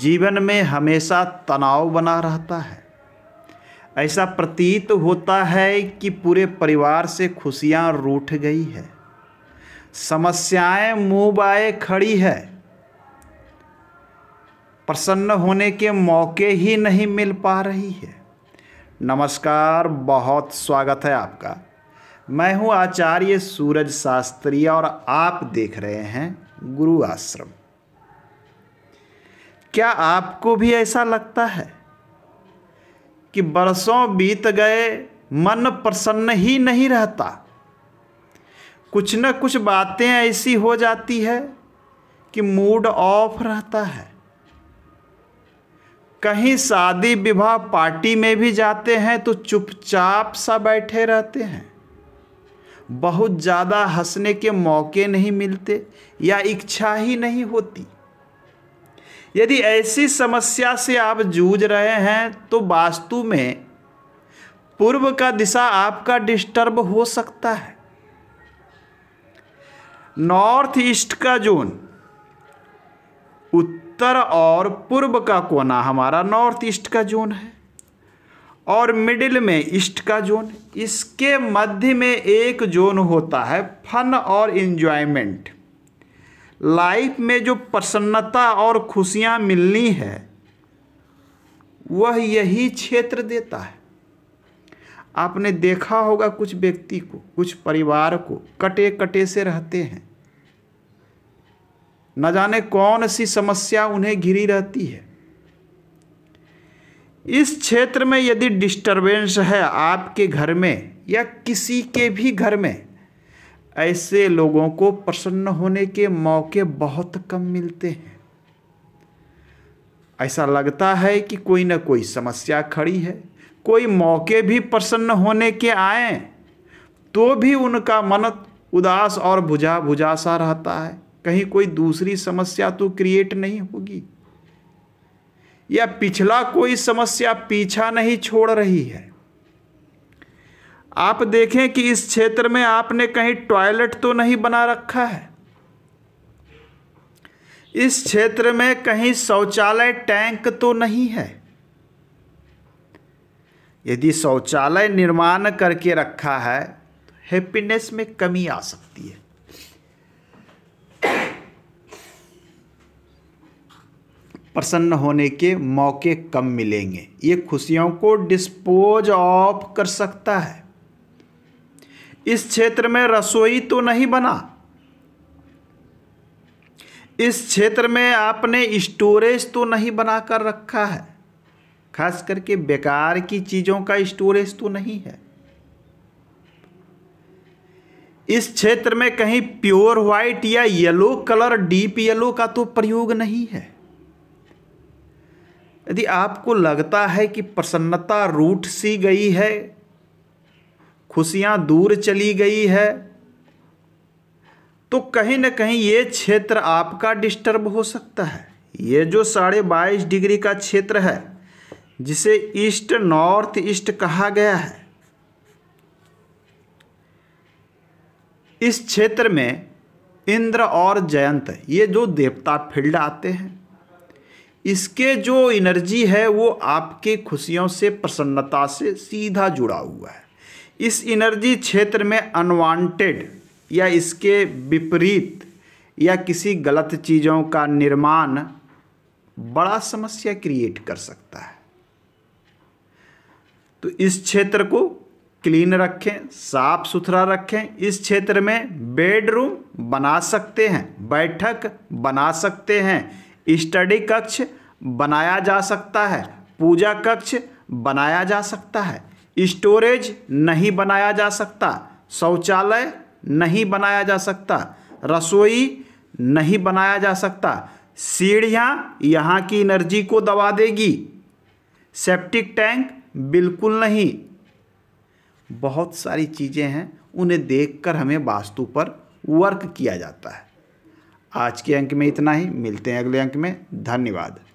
जीवन में हमेशा तनाव बना रहता है ऐसा प्रतीत होता है कि पूरे परिवार से खुशियां रूठ गई है समस्याएं मुँह बाए खड़ी है प्रसन्न होने के मौके ही नहीं मिल पा रही है नमस्कार बहुत स्वागत है आपका मैं हूं आचार्य सूरज शास्त्री और आप देख रहे हैं गुरु आश्रम क्या आपको भी ऐसा लगता है कि बरसों बीत गए मन प्रसन्न ही नहीं रहता कुछ न कुछ बातें ऐसी हो जाती है कि मूड ऑफ रहता है कहीं शादी विवाह पार्टी में भी जाते हैं तो चुपचाप सा बैठे रहते हैं बहुत ज़्यादा हंसने के मौके नहीं मिलते या इच्छा ही नहीं होती यदि ऐसी समस्या से आप जूझ रहे हैं तो वास्तु में पूर्व का दिशा आपका डिस्टर्ब हो सकता है नॉर्थ ईस्ट का जोन उत्तर और पूर्व का कोना हमारा नॉर्थ ईस्ट का जोन है और मिडिल में ईस्ट का जोन इसके मध्य में एक जोन होता है फन और इन्जॉयमेंट लाइफ में जो प्रसन्नता और खुशियां मिलनी है वह यही क्षेत्र देता है आपने देखा होगा कुछ व्यक्ति को कुछ परिवार को कटे कटे से रहते हैं न जाने कौन सी समस्या उन्हें घिरी रहती है इस क्षेत्र में यदि डिस्टरबेंस है आपके घर में या किसी के भी घर में ऐसे लोगों को प्रसन्न होने के मौके बहुत कम मिलते हैं ऐसा लगता है कि कोई ना कोई समस्या खड़ी है कोई मौके भी प्रसन्न होने के आए तो भी उनका मन उदास और भुजा भुजा सा रहता है कहीं कोई दूसरी समस्या तो क्रिएट नहीं होगी या पिछला कोई समस्या पीछा नहीं छोड़ रही है आप देखें कि इस क्षेत्र में आपने कहीं टॉयलेट तो नहीं बना रखा है इस क्षेत्र में कहीं शौचालय टैंक तो नहीं है यदि शौचालय निर्माण करके रखा है तो हैप्पीनेस में कमी आ सकती है प्रसन्न होने के मौके कम मिलेंगे ये खुशियों को डिस्पोज ऑफ कर सकता है इस क्षेत्र में रसोई तो नहीं बना इस क्षेत्र में आपने स्टोरेज तो नहीं बना कर रखा है खास करके बेकार की चीज़ों का स्टोरेज तो नहीं है इस क्षेत्र में कहीं प्योर व्हाइट या येलो कलर डीप येलो का तो प्रयोग नहीं है यदि आपको लगता है कि प्रसन्नता रूठ सी गई है खुशियाँ दूर चली गई है तो कहीं ना कहीं ये क्षेत्र आपका डिस्टर्ब हो सकता है ये जो साढ़े बाईस डिग्री का क्षेत्र है जिसे ईस्ट नॉर्थ ईस्ट कहा गया है इस क्षेत्र में इंद्र और जयंत ये जो देवता फील्ड आते हैं इसके जो एनर्जी है वो आपके खुशियों से प्रसन्नता से सीधा जुड़ा हुआ है इस एनर्जी क्षेत्र में अनवांटेड या इसके विपरीत या किसी गलत चीज़ों का निर्माण बड़ा समस्या क्रिएट कर सकता है तो इस क्षेत्र को क्लीन रखें साफ सुथरा रखें इस क्षेत्र में बेडरूम बना सकते हैं बैठक बना सकते हैं स्टडी कक्ष बनाया जा सकता है पूजा कक्ष बनाया जा सकता है स्टोरेज नहीं बनाया जा सकता शौचालय नहीं बनाया जा सकता रसोई नहीं बनाया जा सकता सीढ़ियाँ यहाँ की एनर्जी को दबा देगी सेप्टिक टैंक बिल्कुल नहीं बहुत सारी चीज़ें हैं उन्हें देखकर हमें वास्तु पर वर्क किया जाता है आज के अंक में इतना ही मिलते हैं अगले अंक में धन्यवाद